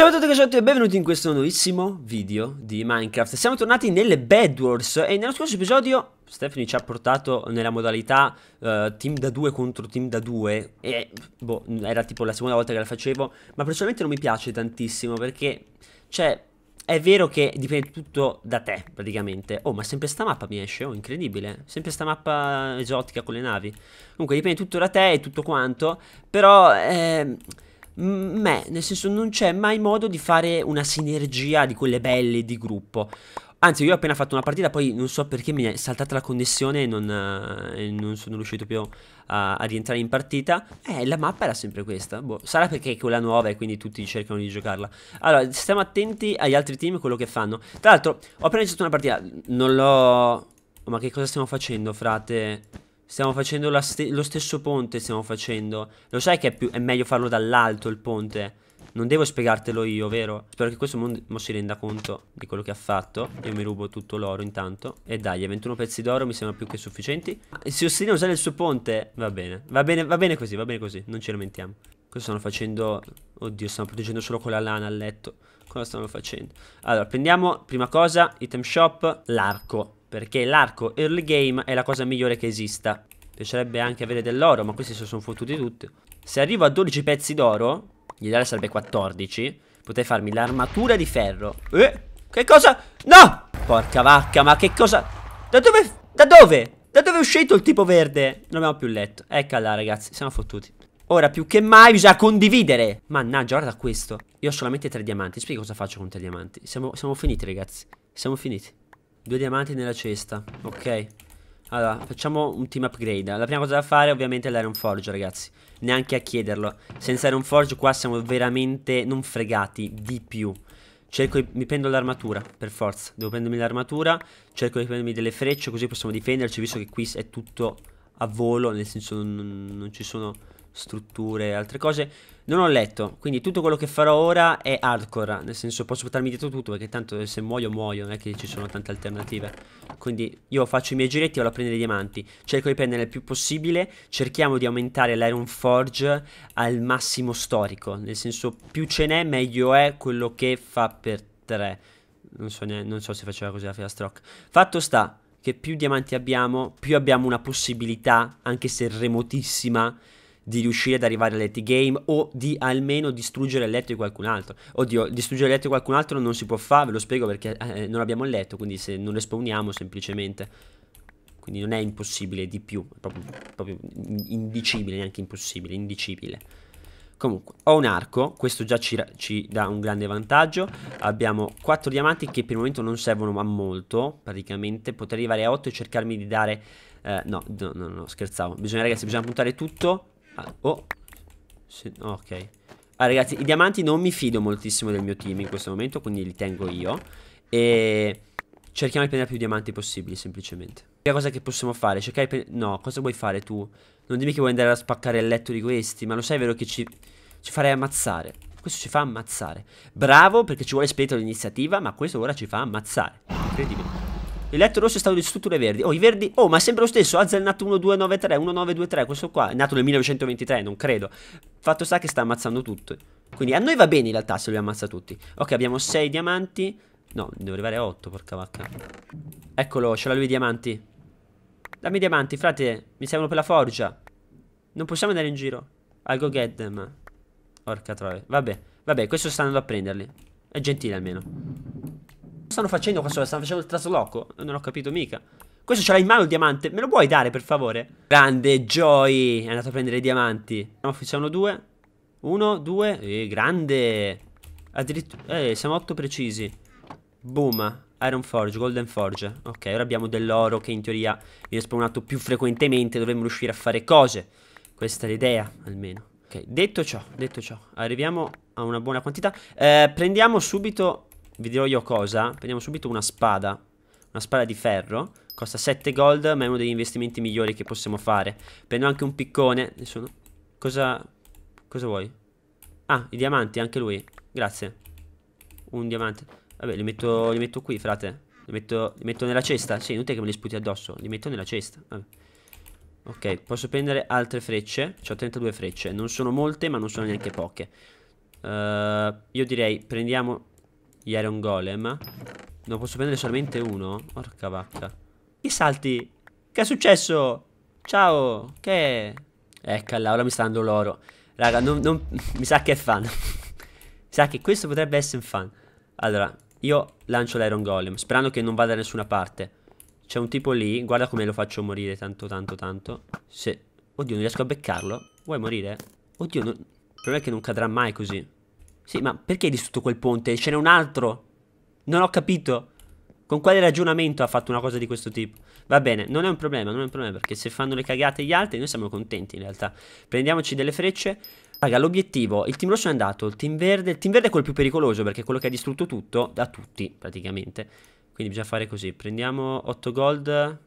Ciao a tutti ragazzi e benvenuti in questo nuovissimo video di Minecraft Siamo tornati nelle Bad Wars e nello scorso episodio Stephanie ci ha portato nella modalità uh, team da 2 contro team da 2 E boh, era tipo la seconda volta che la facevo Ma personalmente non mi piace tantissimo perché Cioè, è vero che dipende tutto da te praticamente Oh, ma sempre sta mappa mi esce, oh, incredibile Sempre sta mappa esotica con le navi Comunque dipende tutto da te e tutto quanto Però, eh me, nel senso non c'è mai modo di fare una sinergia di quelle belle di gruppo. Anzi, io ho appena fatto una partita, poi non so perché mi è saltata la connessione e non, uh, non sono riuscito più a, a, rientrare in partita. Eh, la mappa era sempre questa. Boh, sarà perché è quella nuova e quindi tutti cercano di giocarla. Allora, stiamo attenti agli altri team e quello che fanno. Tra l'altro, ho appena iniziato una partita, non l'ho... Ma che cosa stiamo facendo, frate? Stiamo facendo st lo stesso ponte stiamo facendo Lo sai che è, più, è meglio farlo dall'alto il ponte Non devo spiegartelo io, vero? Spero che questo mondo si renda conto di quello che ha fatto Io mi rubo tutto l'oro intanto E dai, 21 pezzi d'oro mi sembrano più che sufficienti Si ostina a usare il suo ponte? Va bene, va bene, va bene così, va bene così Non ci lamentiamo Cosa stanno facendo? Oddio, stanno proteggendo solo con la lana al letto Cosa stanno facendo? Allora, prendiamo, prima cosa, item shop, l'arco perché l'arco early game è la cosa migliore che esista. Piacerebbe anche avere dell'oro, ma questi si sono fottuti tutti. Se arrivo a 12 pezzi d'oro, l'ideale sarebbe 14, potrei farmi l'armatura di ferro. Eh? Che cosa? No! Porca vacca, ma che cosa? Da dove? Da dove? Da dove è uscito il tipo verde? Non abbiamo più letto. Eccola là, ragazzi, siamo fottuti. Ora più che mai bisogna condividere. Mannaggia, guarda questo. Io ho solamente tre diamanti. Spiega cosa faccio con tre diamanti. Siamo, siamo finiti, ragazzi. Siamo finiti. Due diamanti nella cesta, ok Allora, facciamo un team upgrade La prima cosa da fare ovviamente è l'Iron Forge, ragazzi Neanche a chiederlo Senza Iron Forge qua siamo veramente non fregati di più Cerco di... mi prendo l'armatura, per forza Devo prendermi l'armatura Cerco di prendermi delle frecce così possiamo difenderci Visto che qui è tutto a volo Nel senso non, non ci sono strutture e altre cose. Non ho letto, quindi tutto quello che farò ora è hardcore, nel senso posso buttarmi dietro tutto perché tanto se muoio muoio, non è che ci sono tante alternative. Quindi io faccio i miei giretti e vado a prendere i diamanti, cerco di prendere il più possibile, cerchiamo di aumentare l'Iron Forge al massimo storico, nel senso più ce n'è meglio è quello che fa per tre. Non so, neanche, non so se faceva così la filastrocca. Fatto sta che più diamanti abbiamo, più abbiamo una possibilità, anche se remotissima, di riuscire ad arrivare all'et game o di almeno distruggere il letto di qualcun altro. Oddio, distruggere il letto di qualcun altro non si può fare, ve lo spiego perché eh, non abbiamo il letto, quindi se non respawniamo semplicemente quindi non è impossibile di più, è proprio, proprio indicibile, neanche impossibile, indicibile. Comunque, ho un arco, questo già ci, ci, dà un grande vantaggio, abbiamo 4 diamanti che per il momento non servono a molto, praticamente, potrei arrivare a 8 e cercarmi di dare... Eh, no, no, no, no, scherzavo, bisogna ragazzi, bisogna puntare tutto Ah, oh. Sì, ok. Ah, ragazzi, i diamanti non mi fido moltissimo del mio team in questo momento, quindi li tengo io. E cerchiamo di prendere più diamanti possibili, semplicemente. La cosa che possiamo fare, cercare di No, cosa vuoi fare tu? Non dimmi che vuoi andare a spaccare il letto di questi, ma lo sai vero che ci... Ci farei ammazzare. Questo ci fa ammazzare. Bravo, perché ci vuole spirito di ma questo ora ci fa ammazzare. Incredibile. L'eletto rosso è stato distrutto dai verdi. Oh, i verdi. Oh, ma è sempre lo stesso. Azza è nato 1293, 1923. Questo qua è nato nel 1923, non credo. Fatto sta che sta ammazzando tutto. Quindi a noi va bene in realtà se li ammazza tutti. Ok, abbiamo 6 diamanti. No, devo arrivare a 8, porca vacca. Eccolo, ce l'ha lui i diamanti. Dammi i diamanti, frate. Mi servono per la forgia. Non possiamo andare in giro. I'll go get them. Porca troia. Vabbè, vabbè, questo sta andando a prenderli. È gentile almeno stanno facendo qua sopra? Stanno facendo il trasloco? Non ho capito mica. Questo ce l'ha in mano il diamante. Me lo puoi dare, per favore? Grande, Joy. È andato a prendere i diamanti. No, sono due. Uno, due. Eh, grande. Addirittura... Eh, siamo otto precisi. Boom. Iron Forge, Golden Forge. Ok, ora abbiamo dell'oro che in teoria viene spawnato più frequentemente. Dovremmo riuscire a fare cose. Questa è l'idea, almeno. Ok, detto ciò, detto ciò, arriviamo a una buona quantità. Eh, prendiamo subito vi dirò io cosa. Prendiamo subito una spada. Una spada di ferro. Costa 7 gold, ma è uno degli investimenti migliori che possiamo fare. Prendo anche un piccone. Nessuno. Cosa... Cosa vuoi? Ah, i diamanti, anche lui. Grazie. Un diamante. Vabbè, li metto, li metto qui, frate. Li metto, li metto, nella cesta. Sì, inutile che me li sputi addosso. Li metto nella cesta. Vabbè. Ok, posso prendere altre frecce. Ho 32 frecce. Non sono molte, ma non sono neanche poche. Uh, io direi prendiamo gli Iron Golem. Ne posso prendere solamente uno? Porca vacca. I salti? Che è successo? Ciao, che è? Eccola, ora mi sta dando l'oro. Raga, non, non, mi sa che è fan. mi sa che questo potrebbe essere un fan. Allora, io lancio l'Iron Golem, sperando che non vada da nessuna parte. C'è un tipo lì, guarda come lo faccio morire tanto, tanto, tanto. Se... Oddio, non riesco a beccarlo. Vuoi morire? Oddio, non... il problema è che non cadrà mai così. Sì, ma perché hai distrutto quel ponte? Ce n'è un altro. Non ho capito. Con quale ragionamento ha fatto una cosa di questo tipo? Va bene, non è un problema, non è un problema, perché se fanno le cagate gli altri, noi siamo contenti in realtà. Prendiamoci delle frecce. Raga, l'obiettivo, il team rosso è andato, il team verde, il team verde è quello più pericoloso, perché è quello che ha distrutto tutto, da tutti, praticamente. Quindi bisogna fare così, prendiamo 8 gold,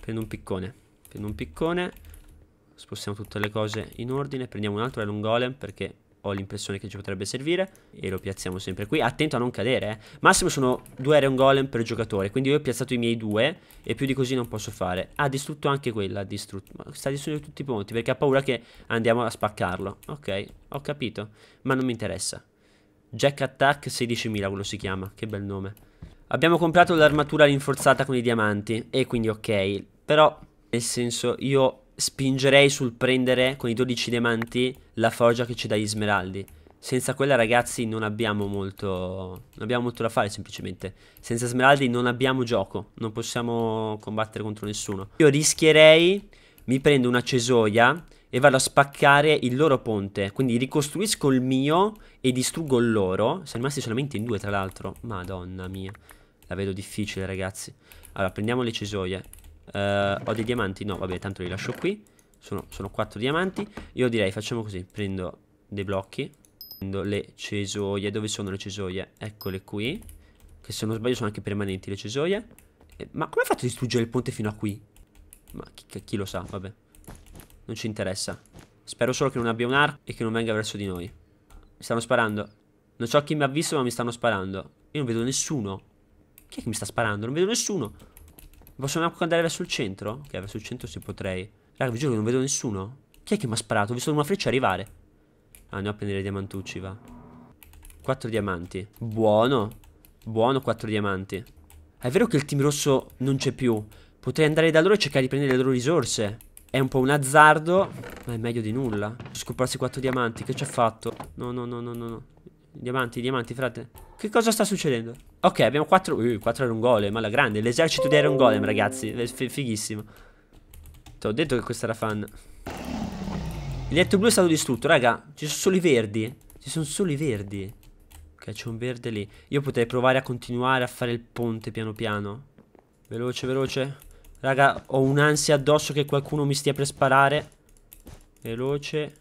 prendo un piccone, prendo un piccone, spostiamo tutte le cose in ordine, prendiamo un altro Iron Golem, perché ho l'impressione che ci potrebbe servire e lo piazziamo sempre qui, attento a non cadere eh. massimo sono due Iron Golem per giocatore quindi io ho piazzato i miei due e più di così non posso fare, ha distrutto anche quella ha distrutto, sta distruggendo tutti i ponti perché ha paura che andiamo a spaccarlo ok, ho capito, ma non mi interessa Jack Attack 16.000 quello si chiama, che bel nome abbiamo comprato l'armatura rinforzata con i diamanti e quindi ok, però nel senso io spingerei sul prendere con i 12 diamanti la forgia che ci dà gli smeraldi. Senza quella ragazzi non abbiamo molto non abbiamo molto da fare semplicemente. Senza smeraldi non abbiamo gioco, non possiamo combattere contro nessuno. Io rischierei mi prendo una cesoia e vado a spaccare il loro ponte, quindi ricostruisco il mio e distruggo il loro. Sono rimasti solamente in due tra l'altro. Madonna mia. La vedo difficile, ragazzi. Allora, prendiamo le cesoie. Uh, ho dei diamanti? No, vabbè, tanto li lascio qui. Sono, sono 4 diamanti. Io direi, facciamo così. Prendo dei blocchi. Prendo le cesoie. Dove sono le cesoie? Eccole qui. Che se non sbaglio sono anche permanenti le cesoie. Eh, ma come ha fatto a distruggere il ponte fino a qui? Ma chi, chi lo sa, vabbè. Non ci interessa. Spero solo che non abbia un arco e che non venga verso di noi. Mi stanno sparando. Non so chi mi ha visto, ma mi stanno sparando. Io non vedo nessuno. Chi è che mi sta sparando? Non vedo nessuno. Posso Possiamo andare verso il centro? Ok, verso il centro si potrei. Raga, vi giuro che non vedo nessuno. Chi è che mi ha sparato? Ho visto una freccia arrivare. Ah, andiamo a prendere i diamantucci, va. Quattro diamanti. Buono. Buono, quattro diamanti. È vero che il team rosso non c'è più. Potrei andare da loro e cercare di prendere le loro risorse. È un po' un azzardo, ma è meglio di nulla. Scoparsi quattro diamanti, che ci ha fatto? No, no, no, no, no, no. Diamanti, diamanti, frate. Che cosa sta succedendo? Ok, abbiamo 4 uh, quattro Iron Golem, ma la grande L'esercito di Iron Golem, ragazzi F Fighissimo Ti ho detto che questa era fan Il letto blu è stato distrutto, raga Ci sono solo i verdi Ci sono solo i verdi Ok, c'è un verde lì Io potrei provare a continuare a fare il ponte piano piano Veloce, veloce Raga, ho un'ansia addosso che qualcuno mi stia per sparare Veloce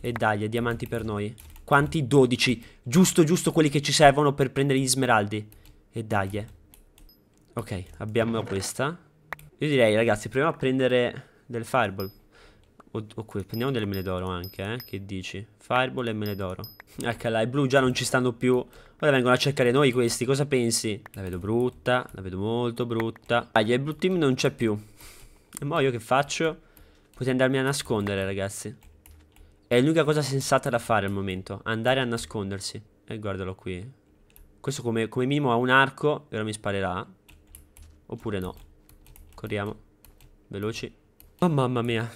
E dai, diamanti per noi quanti? 12 Giusto giusto quelli che ci servono per prendere gli smeraldi e dai. Eh. Ok, abbiamo questa. Io direi, ragazzi, proviamo a prendere del fireball. O, o qui, prendiamo delle mele d'oro anche, eh. Che dici? Fireball e mele d'oro. Eccola, i blu già non ci stanno più. Ora vengono a cercare noi questi, cosa pensi? La vedo brutta, la vedo molto brutta. Dai, il blue team non c'è più. E mo io che faccio? Potrei andarmi a nascondere, ragazzi. È l'unica cosa sensata da fare al momento. Andare a nascondersi. E guardalo qui. Questo come, come minimo ha un arco e ora mi sparerà. Oppure no. Corriamo. Veloci. Oh mamma mia.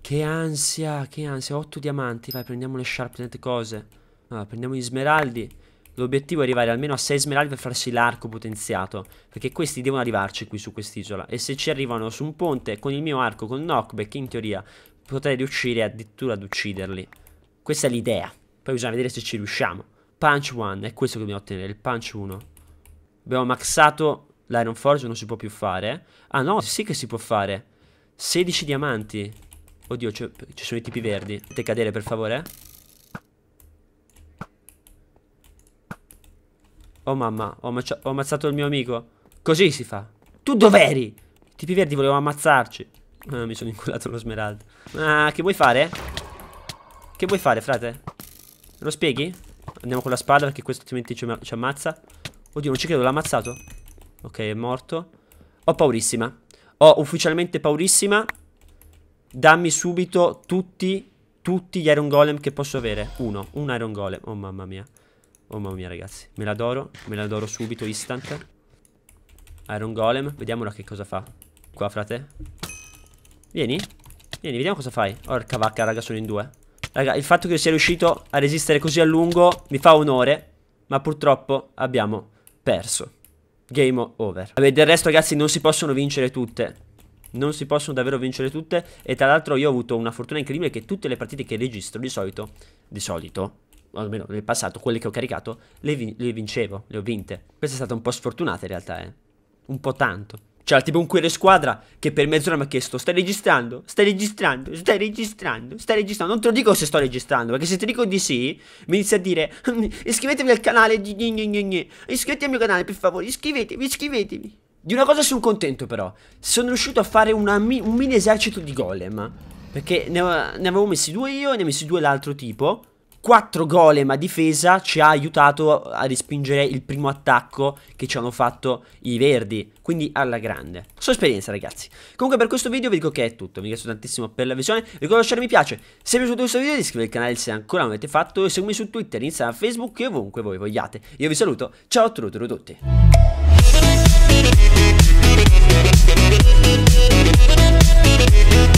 Che ansia, che ansia. 8 diamanti. Vai, prendiamo le sharp sharpnet cose. Allora, prendiamo gli smeraldi. L'obiettivo è arrivare almeno a 6 smeraldi per farsi l'arco potenziato. Perché questi devono arrivarci qui su quest'isola. E se ci arrivano su un ponte, con il mio arco, con knockback, in teoria, potrei riuscire addirittura ad ucciderli. Questa è l'idea. Poi bisogna vedere se ci riusciamo. Punch 1, è questo che dobbiamo ottenere, il punch 1. Abbiamo maxato l'Iron Forge, non si può più fare. Ah no, sì che si può fare. 16 diamanti. Oddio, ci sono i tipi verdi. Potete cadere per favore? Oh mamma, ho, ho ammazzato il mio amico. Così si fa. Tu dov'eri? I tipi verdi volevano ammazzarci. Ah, mi sono inculato lo smeraldo. Ah, che vuoi fare? Che vuoi fare, frate? Lo spieghi? Andiamo con la spada perché questo altrimenti ci, ci ammazza. Oddio, non ci credo, l'ha ammazzato? Ok, è morto. Ho paurissima. Ho ufficialmente paurissima. Dammi subito tutti, tutti gli Iron Golem che posso avere. Uno, un Iron Golem. Oh mamma mia. Oh mamma mia ragazzi. Me la l'adoro, me la l'adoro subito, instant. Iron Golem. Vediamola che cosa fa. Qua, frate. Vieni. Vieni, vediamo cosa fai. Orca vacca, raga, sono in due. Raga, il fatto che io sia riuscito a resistere così a lungo mi fa onore, ma purtroppo abbiamo perso. Game over. Vabbè, del resto ragazzi non si possono vincere tutte. Non si possono davvero vincere tutte E tra l'altro io ho avuto una fortuna incredibile Che tutte le partite che registro di solito Di solito o almeno nel passato, quelle che ho caricato, le, vin le, vincevo, le ho vinte. Questa è stata un po' sfortunata in realtà, eh. Un po' tanto. C'era tipo un query squadra che per mezz'ora mi ha chiesto Stai registrando? Stai registrando? Stai registrando? Stai registrando? Non te lo dico se sto registrando Perché se ti dico di sì Mi inizia a dire Iscrivetevi al canale Iscrivetevi al mio canale per favore Iscrivetevi, iscrivetevi Di una cosa sono contento però Sono riuscito a fare una, un mini esercito di golem Perché ne, ne avevo messi due io E ne ho messi due l'altro tipo 4 golem a difesa ci ha aiutato a respingere il primo attacco che ci hanno fatto i verdi, quindi alla grande. Sua esperienza ragazzi. Comunque per questo video vi dico che è tutto, vi ringrazio tantissimo per la visione, vi ricordo di lasciare mi piace, se vi è piaciuto questo video iscrivetevi al canale se ancora non l'avete fatto e seguimi su Twitter, Instagram, Facebook e ovunque voi vogliate. Io vi saluto, ciao a tutti. tutti. We'll be right back.